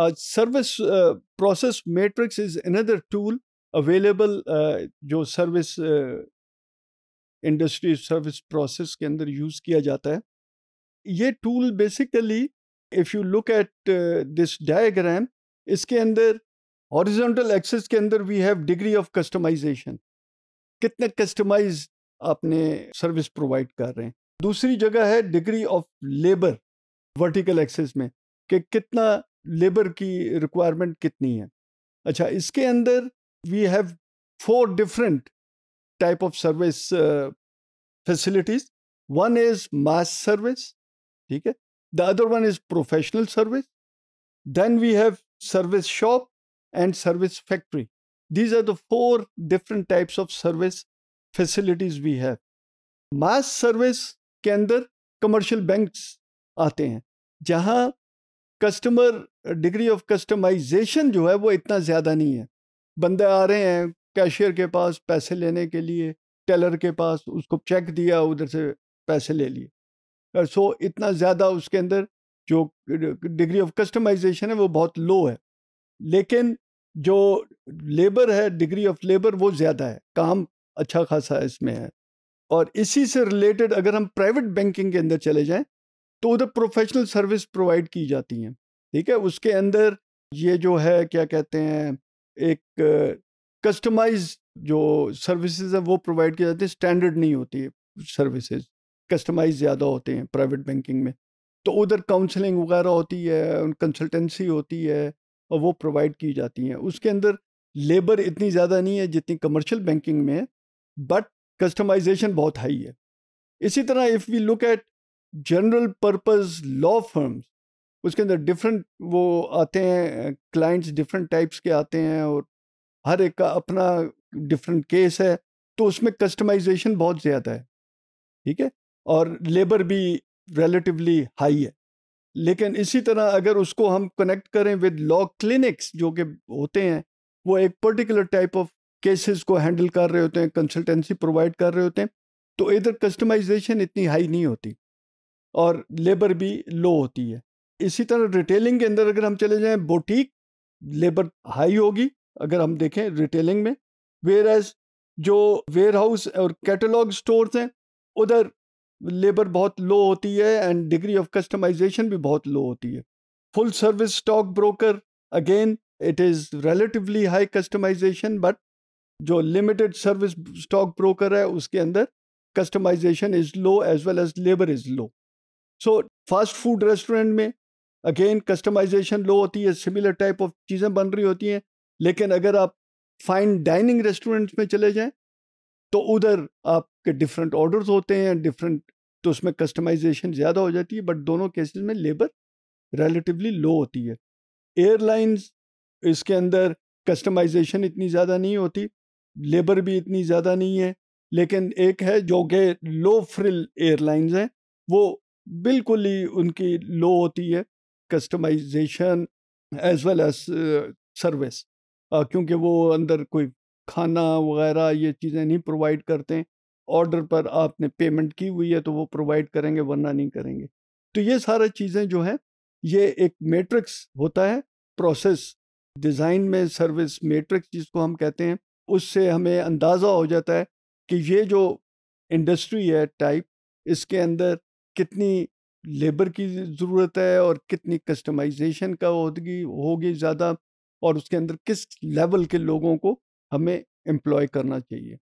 service process uh, is another tool available जो service industry service process के अंदर use किया जाता है ये tool basically if you look at this diagram इसके अंदर हॉरिजॉन्टल एक्सेस के अंदर we have degree of customization कितने कस्टमाइज आपने सर्विस प्रोवाइड कर रहे हैं दूसरी जगह है degree of labour vertical axes में कि कितना लेबर की रिक्वायरमेंट कितनी है अच्छा इसके अंदर we have four different type of service facilities one is mass service ठीक है the other one is professional service then we have service shop and service factory these are the four different types of service facilities we have mass service के अंदर commercial banks आते हैं जहां customer degree of customization जो है वो इतना ज़्यादा नहीं है बंदे आ रहे हैं कैशियर के पास पैसे लेने के लिए टेलर के पास उसको चेक दिया उधर से पैसे ले लिए सो इतना ज़्यादा उसके अंदर जो डिग्री ऑफ कस्टमाइजेशन है वो बहुत लो है लेकिन जो लेबर है डिग्री ऑफ लेबर वो ज़्यादा है काम अच्छा खासा इसमें है और इसी से रिलेटेड अगर हम प्राइवेट बैंकिंग के अंदर चले जाएं तो उधर प्रोफेशनल सर्विस प्रोवाइड की जाती हैं ठीक है उसके अंदर ये जो है क्या कहते हैं एक कस्टमाइज जो सर्विसेज है वो प्रोवाइड की जाती है स्टैंडर्ड नहीं होती है सर्विसेज कस्टमाइज ज़्यादा होते हैं प्राइवेट बैंकिंग में तो उधर काउंसलिंग वगैरह होती है कंसल्टेंसी होती है और वो प्रोवाइड की जाती हैं उसके अंदर लेबर इतनी ज़्यादा नहीं है जितनी कमर्शियल बैंकिंग में बट कस्टमाइजेशन बहुत हाई है इसी तरह if we look at general purpose law firms उसके अंदर डिफरेंट वो आते हैं क्लाइंट्स डिफरेंट टाइप्स के आते हैं और हर एक का अपना डिफरेंट केस है तो उसमें कस्टमाइजेशन बहुत ज़्यादा है ठीक है और लेबर भी रिलेटिवली हाई है लेकिन इसी तरह अगर उसको हम कनेक्ट करें विद लॉ क्लिनिक्स जो कि होते हैं वो एक पर्टिकुलर टाइप ऑफ केसेस को हैंडल कर रहे होते हैं कंसल्टेंसी प्रोवाइड कर रहे होते हैं तो इधर कस्टमाइजेशन इतनी हाई नहीं होती और लेबर भी लो होती है इसी तरह रिटेलिंग के अंदर अगर हम चले जाएं बोटीक लेबर हाई होगी अगर हम देखें रिटेलिंग में वेयर एज जो वेयर हाउस और कैटलॉग स्टोर्स हैं उधर लेबर बहुत लो होती है एंड डिग्री ऑफ कस्टमाइजेशन भी बहुत लो होती है full service stock broker again it is relatively high customization but जो लिमिटेड सर्विस स्टॉक ब्रोकर है उसके अंदर customization is low as well as labour is low so fast food restaurant में again customization low होती है similar type of चीज़ें बन रही होती हैं लेकिन अगर आप फाइन डाइनिंग रेस्टोरेंट्स में चले जाएं तो उधर आपके डिफरेंट ऑर्डर्स होते हैं डिफरेंट तो उसमें कस्टमाइजेशन ज़्यादा हो जाती है बट दोनों केसेस में लेबर रिलेटिवली लो होती है एयरलाइंस इसके अंदर कस्टमाइजेशन इतनी ज़्यादा नहीं होती लेबर भी इतनी ज़्यादा नहीं है लेकिन एक है जो कि लो फ्रिल एयरलाइंस हैं वो बिल्कुल ही उनकी लो होती है customization as well as service क्योंकि वो अंदर कोई खाना वगैरह ये चीज़ें नहीं प्रोवाइड करते हैं ऑर्डर पर आपने पेमेंट की हुई है तो वो प्रोवाइड करेंगे वरना नहीं करेंगे तो ये सारा चीज़ें जो हैं ये एक मैट्रिक्स होता है प्रोसेस डिज़ाइन में सर्विस मैट्रिक्स जिसको हम कहते हैं उससे हमें अंदाज़ा हो जाता है कि ये जो इंडस्ट्री है टाइप इसके अंदर कितनी लेबर की ज़रूरत है और कितनी कस्टमाइजेशन का होगी होगी ज़्यादा और उसके अंदर किस लेवल के लोगों को हमें एम्प्लॉय करना चाहिए